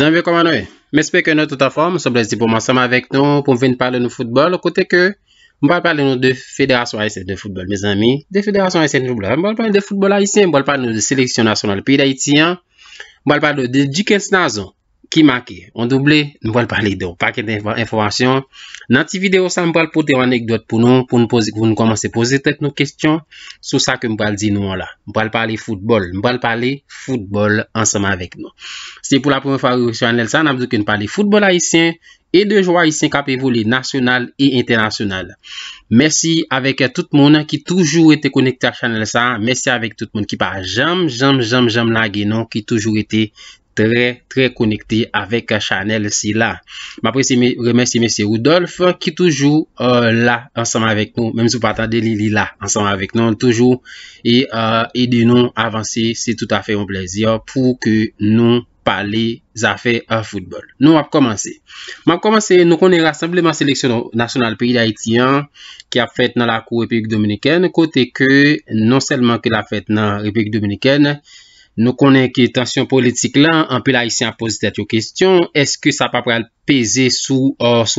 Zanvi koma nou e? Mespèk e nou touta fòm. Sòm blèz di pou mwansèm avèk nou pou mwen pale nou foutbol. Kote ke mwen pale pale nou de federasyon ASF de foutbol, mèz amè. De federasyon ASF nou blèz. Mwen pale pale de foutbol ASF. Mwen pale pale nou de seleksyon nasyonal. Piye d'Aiti, mwen pale pale de dikens nazon. Ki maki, on doble, mwen pali do. Paket de informasyon. Nanti video sa mwen pali poter anek do et pou nou, pou nou komanse pose tet nou kestyon sou sa ke mwen pali di nou an la. Mwen pali pali foutbol, mwen pali pali foutbol anseman vek nou. Se pou la poun faryou chanel sa, nan vde ke mwen pali foutbol ayisyen, e de jwa ayisyen kapevou li nasyonal e internasyonal. Mersi avek tout moun ki toujou ete konekte a chanel sa. Mersi avek tout moun ki pa jam, jam, jam, jam lage nou ki toujou ete konekte. Trè, trè konekte avèk chanel euh, si euh, la. Ma prese remèsi mèsi mèsi Rudolf ki toujou la ansanm avèk nou. Mèm sou patande li li la ansanm avèk nou. Toujou e di nou avansi si tout a fè yon plezyon pou ke nou pale zafè yon foudbol. Nou ap komanse. Ma komanse nou konen rasebleman seleksyonou nasyonal peri de Haitien ki ap fèt nan la kou Republik Dominikèn. Kote ke non selman ki la fèt nan Republik Dominikèn. Nou konen ki tansyon politik lan, an pe la isi an pozite yo kestyon, eske sa pa pral peze sou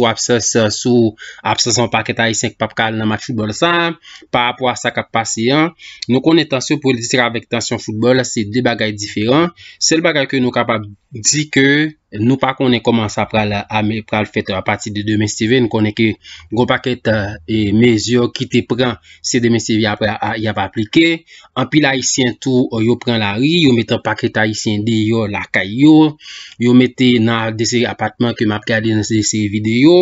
apses sou apses an paket a isen papkal nan ma futbol san, pa apwa sa kap pase yon, nou konen tensyon pou liseyre avek tensyon futbol, se de bagay diferan, sel bagay ke nou kapap di ke nou pa konen koman sa pral ame pral fete a pati de demestive, nou konen ke goun paket e mezyor ki te pran se demestive yon pa aplike, an pi la isen tou yo pran la ri, yo met an paket a isen di yo la kay yo, yo mette nan dese apatman ke ma ki a dinansi se videyo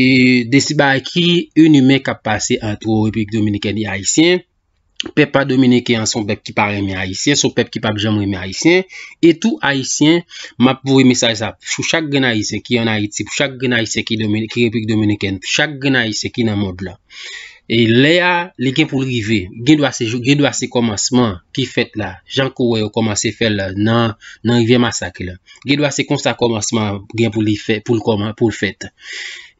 e desi ba a ki unimek ap pase an tou reprik dominiken di haisyen pe pa dominiken an son pep ki pare mi haisyen son pep ki pa jam reme haisyen etou haisyen map pou eme sa esa chou chak gen haisyen ki yon ha itse chak gen haisyen ki reprik dominiken chak gen haisyen ki nan mod la E le a li gen pou li rive, gen dwa se jou, gen dwa se komanseman ki fèt la, jan kowe yo komanse fèt la nan rive masakè la, gen dwa se konsa komanseman gen pou li fèt, pou l'koman, pou l'fèt.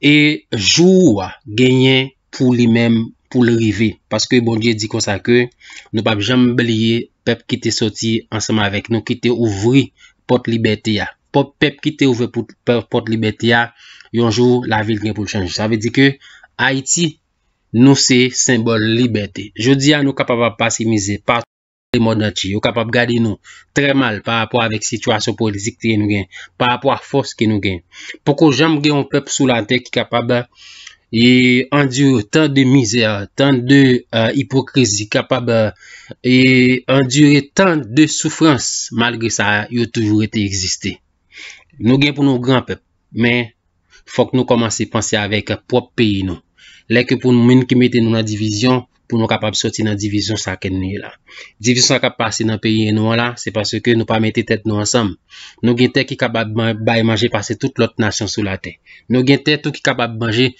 E jou genyen pou li menm pou l'rive, paske bon diye di konsa ke nou pap jamb liye pep ki te soti ansama avèk, nou ki te ouvri pot libetè ya, pep ki te ouvri pot libetè ya, yonjou la vil gen pou l chanjou. Nou se sembol liberté. Je di an nou kapabab pasi mizè. Patou de modernity. Ou kapab gade nou. Trè mal par apò avèk sitwasyon polizik te gen nou gen. Par apò avòs fòs ke nou gen. Poko jamb gen yon pep sou lan tek kapab. E endur tan de mizè. Tan de hipokrizi. Euh, kapab. E endur tan de soufrans. Malgrè sa. Yon toujou etè existè. Nou gen pou nou gran pep. Men fòk nou komanse panse avèk prop peyi nou. Lè ke pou nou mwen ki mette nou nan divizyon, pou nou kapap soti nan divizyon sa ken ni la. Divizyon sa kap passe nan peyi enou an la, se paske nou pa mette tet nou ansam. Nou gen tet ki kapap bay manje pase tout lot nasyon sou la ten. Nou gen tet ou ki kapap bay manje,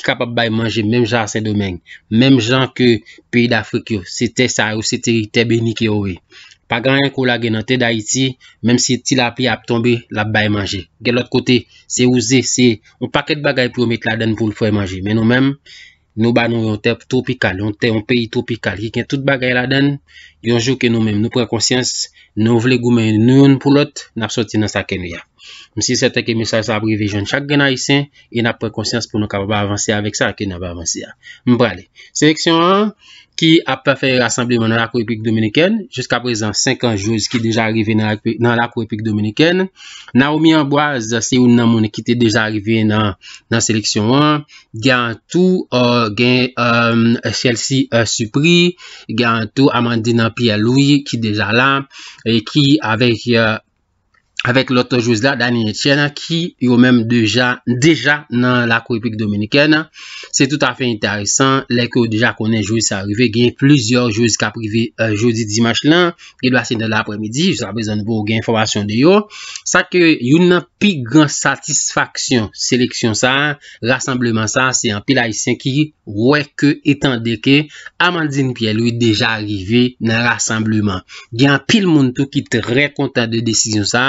ki kapap bay manje menm jan sa domen. Menm jan ke peyi da frik yo, se te sa ou se te beni ki yo wey. Pa gran yon kou la gen an te da iti, menm si ti la api ap tombe, la ap bay manje. Gen l'ot kote, se ouze, se... On pa ket bagay pou yon met la den pou l'foy manje, men nou menm, nou ba nou yon te topikal, yon te yon peyi topikal. Yon gen tout bagay la den, yon jou ke nou menm, nou prekonsyans, nou vle goumen yon pou lot, nap soti nan sa ken yon. Msi se teke misal sa abri vijon chak gen a isen, yon ap prekonsyans pou nou kababa avansi avik sa, ak yon naba avansi ya. Mbra le, seleksyon an, ki ap pa fe rassembleman nan lakou epik dominiken, jiska prezant 5 anjouz ki deja rive nan lakou epik dominiken. Naomi Amboise se ou nan moun ekite deja rive nan seleksyon an, gyan tou, gyan chelsi supri, gyan tou Amandine Pialoui ki deja lan, ki avek... Avèk lòt jòz la, danye chèna ki yo mèm deja nan lakou epik dominikèna. Se tout afè interèsan, lèk yo deja konen jòz sa rive. Gen yon plizyor jòz ka prive euh, jòz di dimash lan. E lwa sen de l'apremidi, jòz aprezen vò gen informasyon di yo. Sa ke yon nan pi gran satisfaksyon seleksyon sa, rassembleman sa, se yon pil aysen ki wèk etan deke. Amandine Pieloui deja rive nan rassembleman. Gen pil moun tou ki tre kontan de desisyon sa.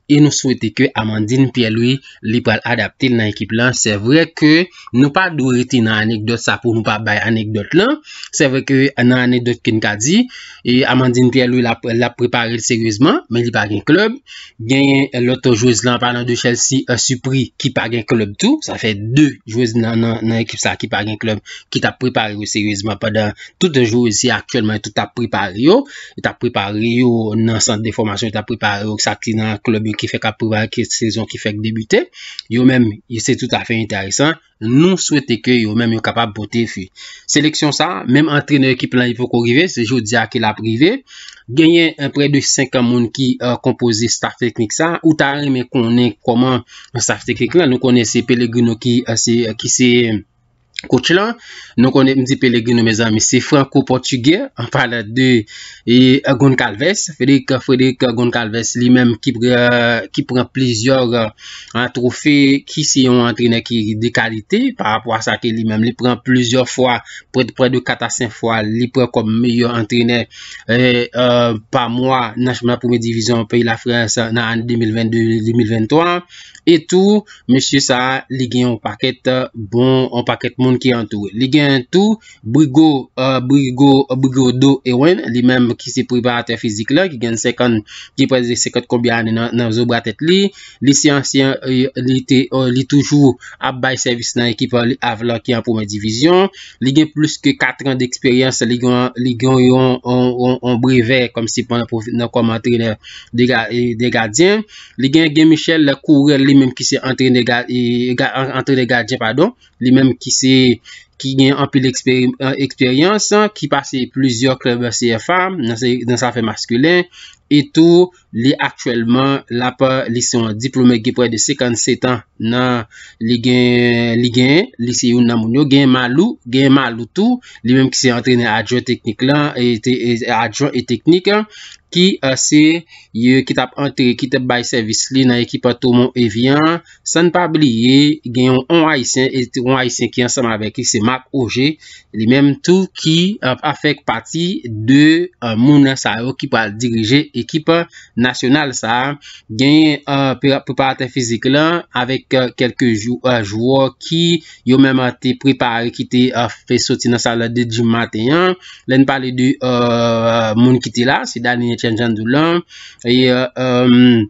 E nou souwete ke Amandine Pieloui li pou al adaptil nan ekip lan. Se vre ke nou pa dou eti nan anekdot sa pou nou pa bay anekdot lan. Se vre ke nan anekdot ki nou ka di. E Amandine Pieloui la preparil seriouzman. Men li par gen klub. Gen yon loto jouz lan parlan de Chelsea. Un euh, supris ki par gen klub tou. Sa fe 2 jouz nan ekip sa ki par gen klub. Ki ta prepari ou seriouzman padan. Tout an jouz si akwelman. Tout ta prepari ou. Ta prepari ou nan sant de formasyon. Ta prepari ou sa ki nan klub ou. ki fèk apouva, ki fèk sezon, ki fèk debute. Yo mèm, se tout a fèk intèresan, nou souwete ke yo mèm yon kapab pote fè. Seleksyon sa, mèm antreneur ki plan yon kou rive, se jou diya ki la prive, genye apre euh, de 5 amoun ki euh, kompoze staff teknik sa, ou ta reme konen koman staff teknik la, nou konen se pelegrino euh, ki se koch lan, nou konen mtipe le genou me zami, se franco-portugye an pala de Agon Calves, fredek Agon Calves li menm ki pren plizior an trofe ki se yon antrene ki de kalite pa apwa sa ki li menm, li pren plizior fwa, prè de prè de 4 a 5 fwa li pren kom me yon antrene pa mwa nan chman poume divizyon peyi la france nan an 2022-2023 etou, msye sa, li genou an paket, bon, an paket moun ki yon tou. Li gen tou, Brigo, euh, Brigo, Brigo do Ewen, li menm ki se preparate fizik la, ki gen sekon, ki prese sekon konbyane nan zo bratet li. Li siyansyen, euh, li te, euh, li toujou ap bay servis nan ekipan avlan ki yon pouman divizyon. Li gen plus ke 4 an de eksperyans li gen yon breve, kom si pon nan kom antre de gadyen. Li gen gen Michel, le kou li menm ki se antre de gadyen, pardon, li menm ki se ki gen anpil eksperyansan, ki pase plizyor kreve seye fam, nan safe maskulen, etou, li aktuelman la pa li se yon diplome ge pre de 57 an nan li gen li gen, li se yon nan moun yo, gen malou gen malou tou, li menm ki se entrene adjon teknik lan adjon e teknik e, ki e, se yon kitap entre kitap bay servis li nan ekipa Tomo Evian, san pa bli gen yon onwa isen e, ki ansan avèk, se Mak Oje li menm tou ki a fek pati de moun sa yo ki pa dirije ekipa nasyonal sa, genye euh, preparatè fizik lan, avek kelke jwo ki yo mem a te preparè ki te euh, fè soti nan sa la de di matenyan, len pale di moun ki te la, si dani nye chenjan do lan, e yon euh,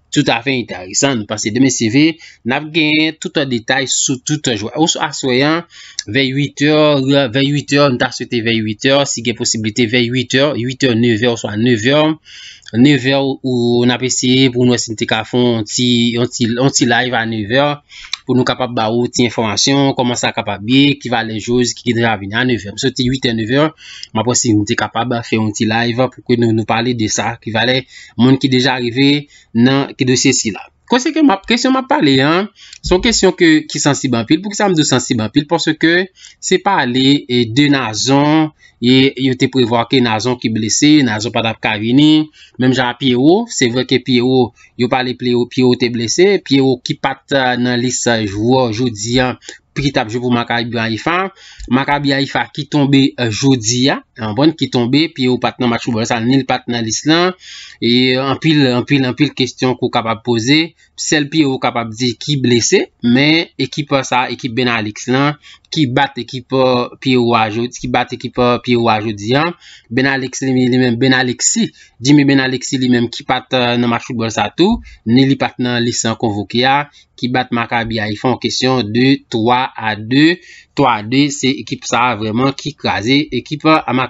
Soutafen interisan nou pase demen CV, nap genye toutan detay sou toutan jwa. Oso asoyan, 28h, 28h, nou tak sote 28h, si gen posibilite 28h, 8h-9h, ouso an 9h, 9h ou nap ese, pou nou asente ka fon, onti live an 9h. pou nou kapab ba outi informasyon, koman sa kapab bi, ki valen jòz ki kidra vini aneve. Mso ti 8 aneve, mwen apos si nou te kapab, fe yon ti live, pou kwen nou parle de sa, ki valen moun ki deja arrive nan ki dosye si la. Kwa se ke m ap, kesyon m ap pale, son kesyon ki sensib anpil, pou ki sa m de sensib anpil, pou se ke se pale e, de nazon, e, yon te prevwa ke nazon ki blese, nazon pa tap karini, menm jan api ou, se vre ke api ou, yon pale ple ou api ou te blese, api ou ki pat euh, nan lis euh, jou, jou diyan, pi tap jou pou maka bi an ifan, maka bi an ifan ki tombe euh, jou diyan, Anpon ki tombe, pi ou pat nan machu borsan, ni li pat nan lis lan. E anpil, anpil, anpil kestyon kou kapab pose, sel pi ou kapab di ki blese. Men ekip sa, ekip benaliks lan, ki bat ekip pi ou ajot, ki bat ekip pi ou ajot diyan. Benaliks li men, benaliks si, di men benaliks si li men, ki pat nan euh, machu borsan tou, ni li pat nan lis lan konvo ki ya. Ki bat maka biya, yi fon kestyon 2-3-2.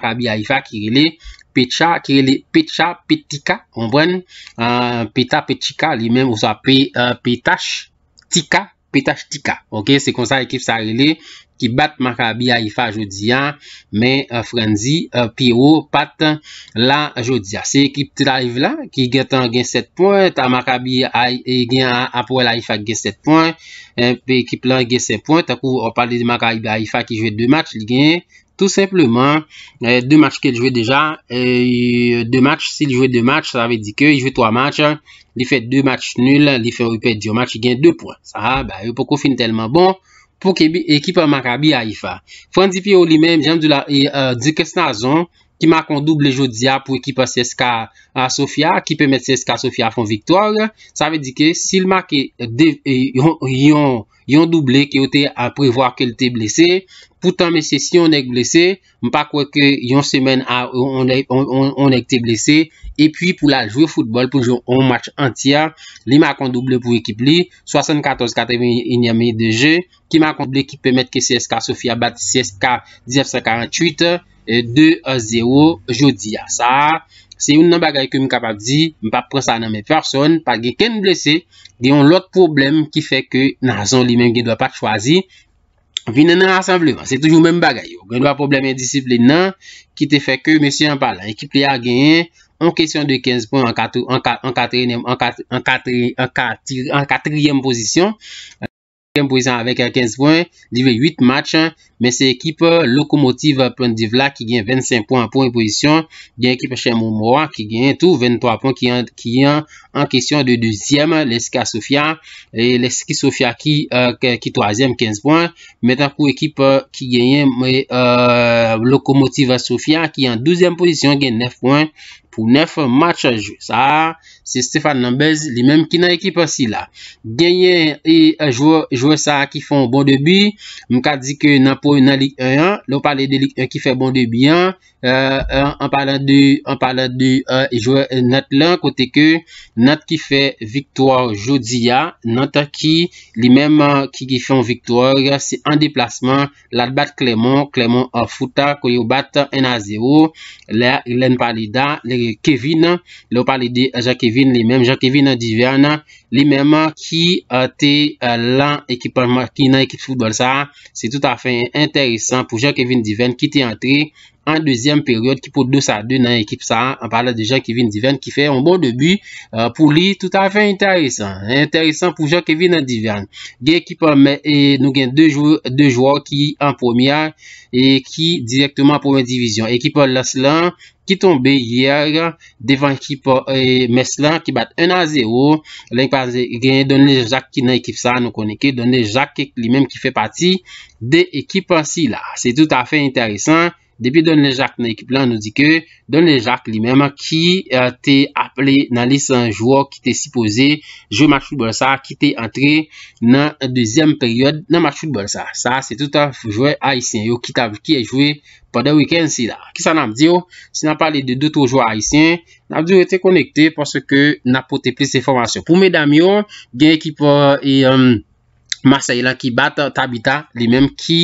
Makabi Haifa kirele pecha, petika, onbwen, euh, peta, petika, li men ou sa pe euh, petash, tika, petash, tika. Ok, se konsa ekip sa kirele ki bat Makabi Haifa jodi ya, men euh, Frenzy, Piro, Pat, la jodi ya. Se ekip traive la, ki getan gen 7 point, a Makabi e Haifa gen 7 point, e, pe ekip lan gen 7 point, akou wapade de Makabi Haifa ki jve 2 match, li gen... Tou sepleman, 2 match ke jwe deja, 2 match, si jwe 2 match, sa ve di ke, jwe 3 match, li fe 2 match nul, li fe ou pe di yo match, gen 2 points. Sa, ba, yo pou kon fin telman bon, pou ki ekipa maka bi euh, a ifa. Fon di pi ou li men, jen di kes nazon, ki makon double jodia pou ekipa CSKA Sofia, ki pe met CSKA Sofia fon viktor, sa ve di ke, si l maki yon... Yon double ki ote a prevoar ke lte blese, poutan mesye si yon ek blese, mpa kweke yon semen a on ek te blese, e pi pou la jwe football, pou jwe on match antia, li makon double pou ekip li, 74-81 yon yame deje, ki makon double ki pemet ke CSKA Sofia bat CSKA 1048-2-0 jodi a saa. Se yon nan bagay ke m kapap di, m pap pronsa nan men ferson, pa gen ken blese, gen yon lot problem ki fe ke nan zon li men gen dwa pat chwazi. Vin nan an asemblevan, se toujou men bagay yo. Gen dwa problem indiscipline nan, ki te fe ke, mesye yon palan, ekip li a gen, an kesyon de 15 point, an katriyem posisyon. Gen pozisyon avek a 15 poin, li ve 8 match, men se ekip Lokomotiv Pondivla ki gen 25 poin pou en pozisyon, gen ekip Che Moumoua ki gen tout, 23 poin ki gen en kesyon de 2e, Leska Sofia, Leski Sofia ki 3e, 15 poin, men takou ekip Lokomotiv Sofia ki gen 12e pozisyon, gen 9 poin, pou 9 matche jou. Sa, se Stéphane Lambez, li mèm ki nan ekip ansi la. Ganyen e, e, jou sa ki fon bon debi, mkadi ke nan pou nan lik 1-1, lò pale de lik 1 ki fe bon debi 1, e, an pale de jou nat lan, kote ke, nat ki fe viktor jodi ya, nat ki, li mèm ki ki fon viktor, se an deplasman la bat Clément, Clément fouta, kou yo bat 1-0, lè n pale da, lè Kévin, lè ou pali de Jacques Kévin Lè mèm Jacques Kévin di Vianna li menman ki a euh, te euh, lan ekipanman ki nan ekip foudbol sa, se tout afen enteresan pou jok Kevin Diven ki te entre an deuxième periode ki pou 2-2 nan ekip sa, an pwala de jok Kevin Diven ki fe yon bon debi euh, pou li tout afen enteresan, enteresan pou jok Kevin Diven, gen ekipanman nou gen 2 joua ki an pwomiar, e ki direktman pwomin divizyon, ekipan lans lan, ki tombe yere devan ekipanman, e mes lan ki bat 1-0, lenk pa genye Donnele Jacques ki nan ekip sa, nou konen ke Donnele Jacques li menm ki fe pati de ekip ansi la. Se tout afe interesan, depi Donnele Jacques nan ekip la, nou di ke Donnele Jacques li menm ki te aple nan lis an jouor ki te sipoze, jou match football sa, ki te entre nan dezyem peryode nan match football sa. Sa, se tout a fujwe Aisyen yo ki te avi ki e jwe pwede weken ansi la. Ki sa nan mdi yo, se nan pale de doutou jouor Aisyen yo, N ap di rete konekte pwase ke na pote ple se formasyon. Pou me dam yo, gen ekipo e um, Masayelan ki bat Tabita, li menm ki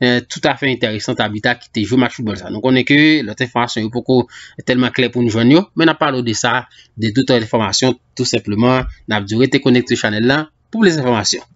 e, tout afe interesen Tabita ki te jo matchoumen sa. N konen ke, lote formasyon yo poko telman kle pou nou jwanyo. Men ap palo de sa, de touta le formasyon, tout sepleman, n ap di rete konekte chanel la pou le se formasyon.